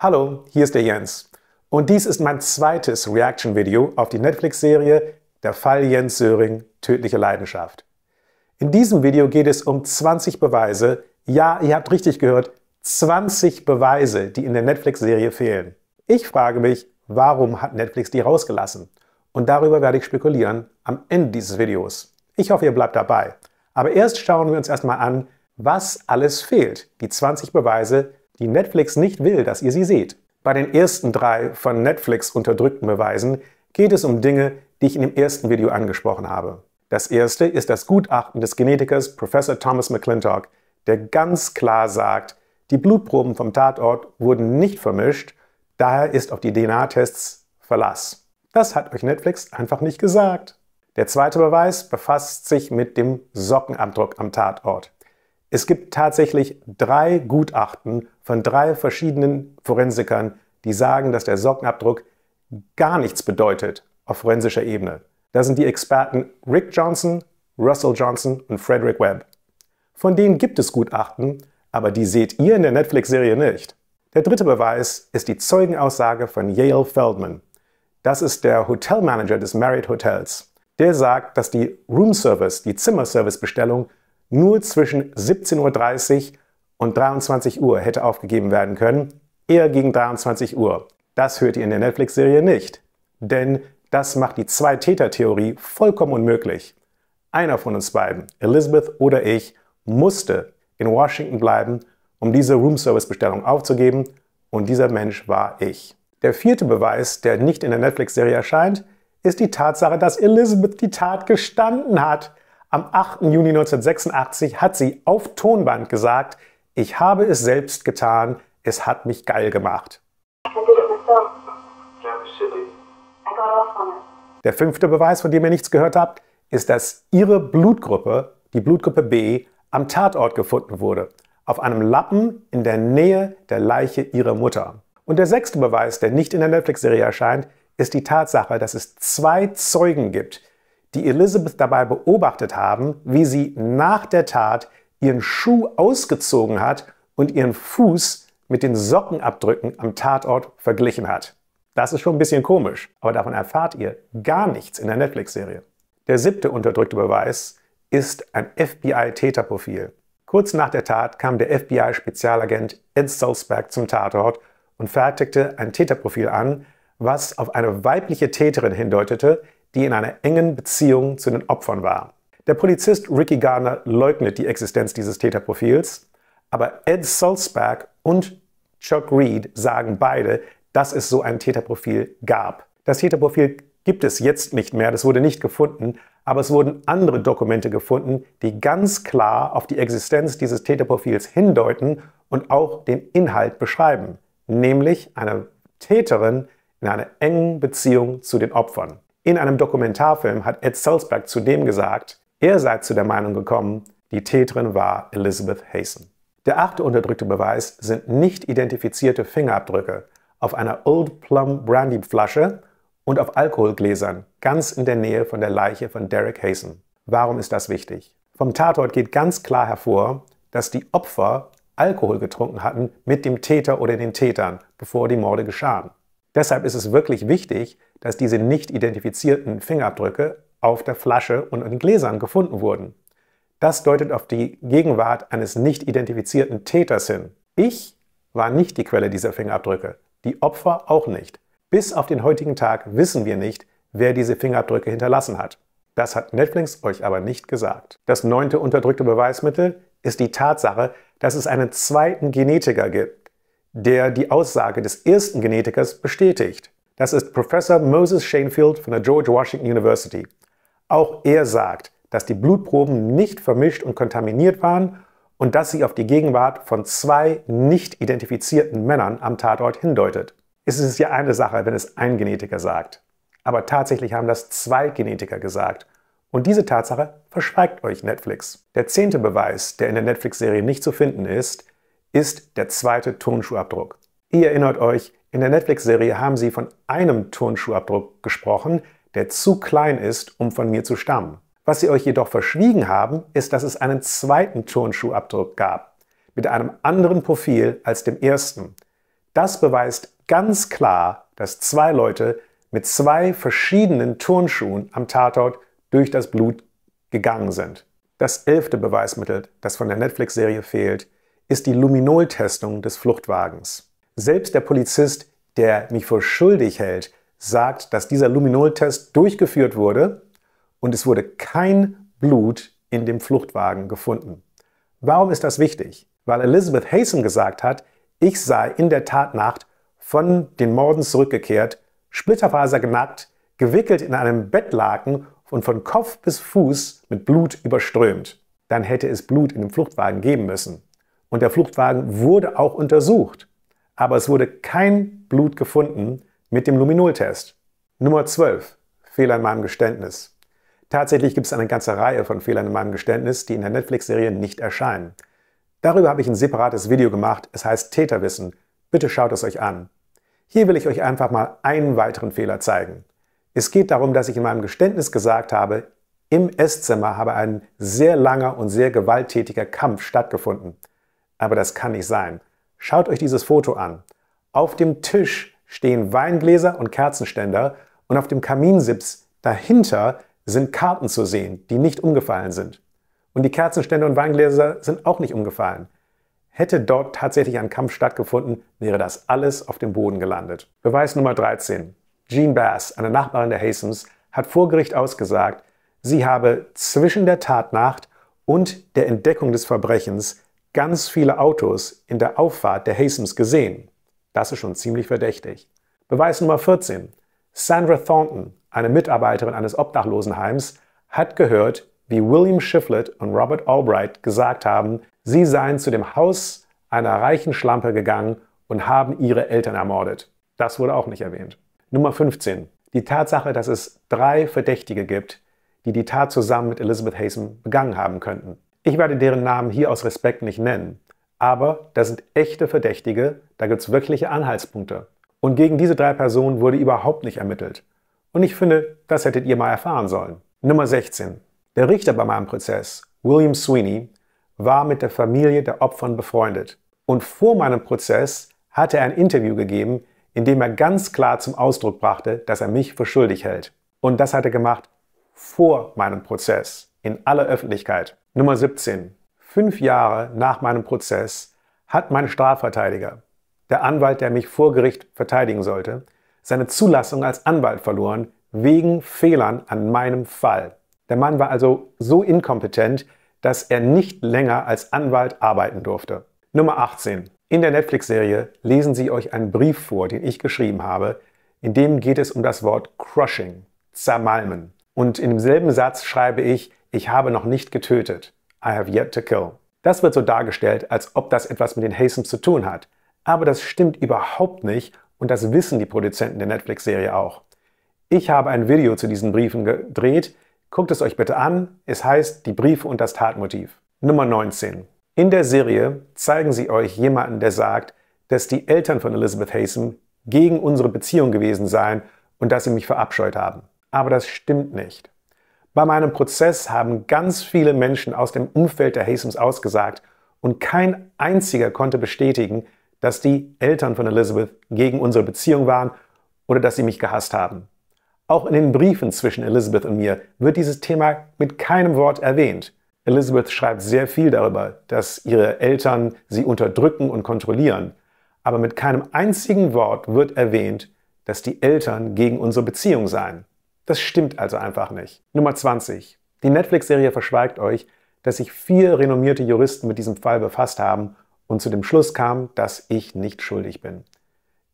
Hallo, hier ist der Jens. Und dies ist mein zweites Reaction-Video auf die Netflix-Serie Der Fall Jens Söring, tödliche Leidenschaft. In diesem Video geht es um 20 Beweise, ja, ihr habt richtig gehört, 20 Beweise, die in der Netflix-Serie fehlen. Ich frage mich, warum hat Netflix die rausgelassen? Und darüber werde ich spekulieren am Ende dieses Videos. Ich hoffe, ihr bleibt dabei. Aber erst schauen wir uns erstmal an, was alles fehlt. Die 20 Beweise, die Netflix nicht will, dass ihr sie seht. Bei den ersten drei von Netflix unterdrückten Beweisen geht es um Dinge, die ich in dem ersten Video angesprochen habe. Das erste ist das Gutachten des Genetikers Professor Thomas McClintock, der ganz klar sagt, die Blutproben vom Tatort wurden nicht vermischt, daher ist auf die DNA-Tests Verlass. Das hat euch Netflix einfach nicht gesagt. Der zweite Beweis befasst sich mit dem Sockenabdruck am Tatort. Es gibt tatsächlich drei Gutachten von drei verschiedenen Forensikern, die sagen, dass der Sockenabdruck gar nichts bedeutet auf forensischer Ebene. Da sind die Experten Rick Johnson, Russell Johnson und Frederick Webb. Von denen gibt es Gutachten, aber die seht ihr in der Netflix-Serie nicht. Der dritte Beweis ist die Zeugenaussage von Yale Feldman. Das ist der Hotelmanager des Marriott Hotels. Der sagt, dass die Room Service, die Zimmerservice-Bestellung nur zwischen 17.30 Uhr und 23 Uhr hätte aufgegeben werden können, eher gegen 23 Uhr. Das hört ihr in der Netflix-Serie nicht, denn das macht die Zwei-Täter-Theorie vollkommen unmöglich. Einer von uns beiden, Elizabeth oder ich, musste in Washington bleiben, um diese Roomservice-Bestellung aufzugeben und dieser Mensch war ich. Der vierte Beweis, der nicht in der Netflix-Serie erscheint, ist die Tatsache, dass Elizabeth die Tat gestanden hat. Am 8. Juni 1986 hat sie auf Tonband gesagt, ich habe es selbst getan, es hat mich geil gemacht. Der fünfte Beweis, von dem ihr nichts gehört habt, ist, dass ihre Blutgruppe, die Blutgruppe B, am Tatort gefunden wurde. Auf einem Lappen in der Nähe der Leiche ihrer Mutter. Und der sechste Beweis, der nicht in der Netflix-Serie erscheint, ist die Tatsache, dass es zwei Zeugen gibt, die Elizabeth dabei beobachtet haben, wie sie nach der Tat ihren Schuh ausgezogen hat und ihren Fuß mit den Sockenabdrücken am Tatort verglichen hat. Das ist schon ein bisschen komisch, aber davon erfahrt ihr gar nichts in der Netflix-Serie. Der siebte unterdrückte Beweis ist ein FBI-Täterprofil. Kurz nach der Tat kam der FBI-Spezialagent Ed Salzberg zum Tatort und fertigte ein Täterprofil an, was auf eine weibliche Täterin hindeutete, die in einer engen Beziehung zu den Opfern war. Der Polizist Ricky Gardner leugnet die Existenz dieses Täterprofils, aber Ed Salzberg und Chuck Reed sagen beide, dass es so ein Täterprofil gab. Das Täterprofil gibt es jetzt nicht mehr, das wurde nicht gefunden, aber es wurden andere Dokumente gefunden, die ganz klar auf die Existenz dieses Täterprofils hindeuten und auch den Inhalt beschreiben, nämlich eine Täterin in einer engen Beziehung zu den Opfern. In einem Dokumentarfilm hat Ed Salzberg zudem gesagt, er sei zu der Meinung gekommen, die Täterin war Elizabeth Hasten. Der achte unterdrückte Beweis sind nicht identifizierte Fingerabdrücke auf einer Old Plum Brandy Flasche und auf Alkoholgläsern ganz in der Nähe von der Leiche von Derek Hasten. Warum ist das wichtig? Vom Tatort geht ganz klar hervor, dass die Opfer Alkohol getrunken hatten mit dem Täter oder den Tätern, bevor die Morde geschahen. Deshalb ist es wirklich wichtig, dass diese nicht identifizierten Fingerabdrücke auf der Flasche und in Gläsern gefunden wurden. Das deutet auf die Gegenwart eines nicht identifizierten Täters hin. Ich war nicht die Quelle dieser Fingerabdrücke, die Opfer auch nicht. Bis auf den heutigen Tag wissen wir nicht, wer diese Fingerabdrücke hinterlassen hat. Das hat Netflix euch aber nicht gesagt. Das neunte unterdrückte Beweismittel ist die Tatsache, dass es einen zweiten Genetiker gibt, der die Aussage des ersten Genetikers bestätigt. Das ist Professor Moses Shanefield von der George Washington University. Auch er sagt, dass die Blutproben nicht vermischt und kontaminiert waren und dass sie auf die Gegenwart von zwei nicht identifizierten Männern am Tatort hindeutet. Es ist ja eine Sache, wenn es ein Genetiker sagt. Aber tatsächlich haben das zwei Genetiker gesagt. Und diese Tatsache verschweigt euch Netflix. Der zehnte Beweis, der in der Netflix-Serie nicht zu finden ist, ist der zweite Turnschuhabdruck. Ihr erinnert euch, in der Netflix-Serie haben sie von einem Turnschuhabdruck gesprochen, der zu klein ist, um von mir zu stammen. Was sie euch jedoch verschwiegen haben, ist, dass es einen zweiten Turnschuhabdruck gab, mit einem anderen Profil als dem ersten. Das beweist ganz klar, dass zwei Leute mit zwei verschiedenen Turnschuhen am Tatort durch das Blut gegangen sind. Das elfte Beweismittel, das von der Netflix-Serie fehlt, ist die Luminol-Testung des Fluchtwagens. Selbst der Polizist, der mich für schuldig hält, sagt, dass dieser Luminol-Test durchgeführt wurde und es wurde kein Blut in dem Fluchtwagen gefunden. Warum ist das wichtig? Weil Elizabeth Hasten gesagt hat, ich sei in der Tatnacht von den Morden zurückgekehrt, splitterfasernackt, gewickelt in einem Bettlaken und von Kopf bis Fuß mit Blut überströmt. Dann hätte es Blut in dem Fluchtwagen geben müssen. Und der Fluchtwagen wurde auch untersucht aber es wurde kein Blut gefunden mit dem Luminol-Test. Nummer 12. Fehler in meinem Geständnis. Tatsächlich gibt es eine ganze Reihe von Fehlern in meinem Geständnis, die in der Netflix-Serie nicht erscheinen. Darüber habe ich ein separates Video gemacht, es heißt Täterwissen. Bitte schaut es euch an. Hier will ich euch einfach mal einen weiteren Fehler zeigen. Es geht darum, dass ich in meinem Geständnis gesagt habe, im Esszimmer habe ein sehr langer und sehr gewalttätiger Kampf stattgefunden. Aber das kann nicht sein. Schaut euch dieses Foto an. Auf dem Tisch stehen Weingläser und Kerzenständer und auf dem Kaminsips dahinter sind Karten zu sehen, die nicht umgefallen sind. Und die Kerzenständer und Weingläser sind auch nicht umgefallen. Hätte dort tatsächlich ein Kampf stattgefunden, wäre das alles auf dem Boden gelandet. Beweis Nummer 13. Jean Bass, eine Nachbarin der Hastings, hat vor Gericht ausgesagt, sie habe zwischen der Tatnacht und der Entdeckung des Verbrechens ganz viele Autos in der Auffahrt der Hasems gesehen. Das ist schon ziemlich verdächtig. Beweis Nummer 14. Sandra Thornton, eine Mitarbeiterin eines Obdachlosenheims, hat gehört, wie William Shiflett und Robert Albright gesagt haben, sie seien zu dem Haus einer reichen Schlampe gegangen und haben ihre Eltern ermordet. Das wurde auch nicht erwähnt. Nummer 15. Die Tatsache, dass es drei Verdächtige gibt, die die Tat zusammen mit Elizabeth Hazen begangen haben könnten. Ich werde deren Namen hier aus Respekt nicht nennen, aber da sind echte Verdächtige, da gibt es wirkliche Anhaltspunkte. Und gegen diese drei Personen wurde überhaupt nicht ermittelt. Und ich finde, das hättet ihr mal erfahren sollen. Nummer 16. Der Richter bei meinem Prozess, William Sweeney, war mit der Familie der Opfern befreundet. Und vor meinem Prozess hatte er ein Interview gegeben, in dem er ganz klar zum Ausdruck brachte, dass er mich für schuldig hält. Und das hat er gemacht vor meinem Prozess, in aller Öffentlichkeit. Nummer 17. Fünf Jahre nach meinem Prozess hat mein Strafverteidiger, der Anwalt, der mich vor Gericht verteidigen sollte, seine Zulassung als Anwalt verloren wegen Fehlern an meinem Fall. Der Mann war also so inkompetent, dass er nicht länger als Anwalt arbeiten durfte. Nummer 18. In der Netflix-Serie lesen Sie euch einen Brief vor, den ich geschrieben habe. In dem geht es um das Wort Crushing, zermalmen und in demselben Satz schreibe ich, ich habe noch nicht getötet. I have yet to kill. Das wird so dargestellt, als ob das etwas mit den Hastings zu tun hat. Aber das stimmt überhaupt nicht und das wissen die Produzenten der Netflix-Serie auch. Ich habe ein Video zu diesen Briefen gedreht. Guckt es euch bitte an. Es heißt Die Briefe und das Tatmotiv. Nummer 19. In der Serie zeigen sie euch jemanden, der sagt, dass die Eltern von Elizabeth Hasten gegen unsere Beziehung gewesen seien und dass sie mich verabscheut haben. Aber das stimmt nicht. Bei meinem Prozess haben ganz viele Menschen aus dem Umfeld der Hastings ausgesagt und kein einziger konnte bestätigen, dass die Eltern von Elizabeth gegen unsere Beziehung waren oder dass sie mich gehasst haben. Auch in den Briefen zwischen Elizabeth und mir wird dieses Thema mit keinem Wort erwähnt. Elizabeth schreibt sehr viel darüber, dass ihre Eltern sie unterdrücken und kontrollieren, aber mit keinem einzigen Wort wird erwähnt, dass die Eltern gegen unsere Beziehung seien. Das stimmt also einfach nicht. Nummer 20. Die Netflix-Serie verschweigt euch, dass sich vier renommierte Juristen mit diesem Fall befasst haben und zu dem Schluss kamen, dass ich nicht schuldig bin.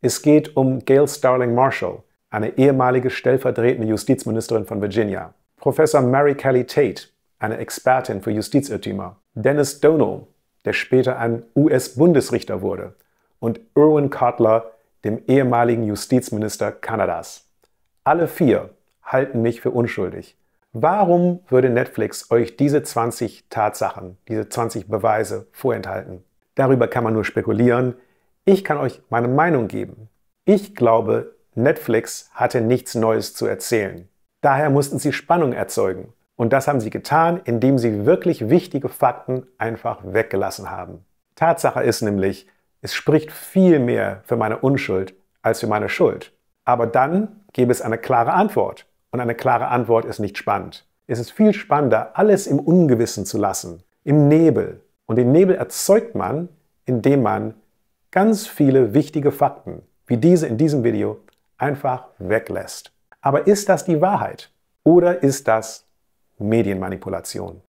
Es geht um Gail Starling Marshall, eine ehemalige stellvertretende Justizministerin von Virginia, Professor Mary Kelly Tate, eine Expertin für Justizirrtümer, Dennis Dono, der später ein US-Bundesrichter wurde, und Irwin Cotler, dem ehemaligen Justizminister Kanadas. Alle vier halten mich für unschuldig. Warum würde Netflix euch diese 20 Tatsachen, diese 20 Beweise vorenthalten? Darüber kann man nur spekulieren. Ich kann euch meine Meinung geben. Ich glaube, Netflix hatte nichts Neues zu erzählen. Daher mussten sie Spannung erzeugen. Und das haben sie getan, indem sie wirklich wichtige Fakten einfach weggelassen haben. Tatsache ist nämlich, es spricht viel mehr für meine Unschuld als für meine Schuld. Aber dann gäbe es eine klare Antwort und eine klare Antwort ist nicht spannend. Es ist viel spannender, alles im Ungewissen zu lassen, im Nebel. Und den Nebel erzeugt man, indem man ganz viele wichtige Fakten, wie diese in diesem Video, einfach weglässt. Aber ist das die Wahrheit? Oder ist das Medienmanipulation?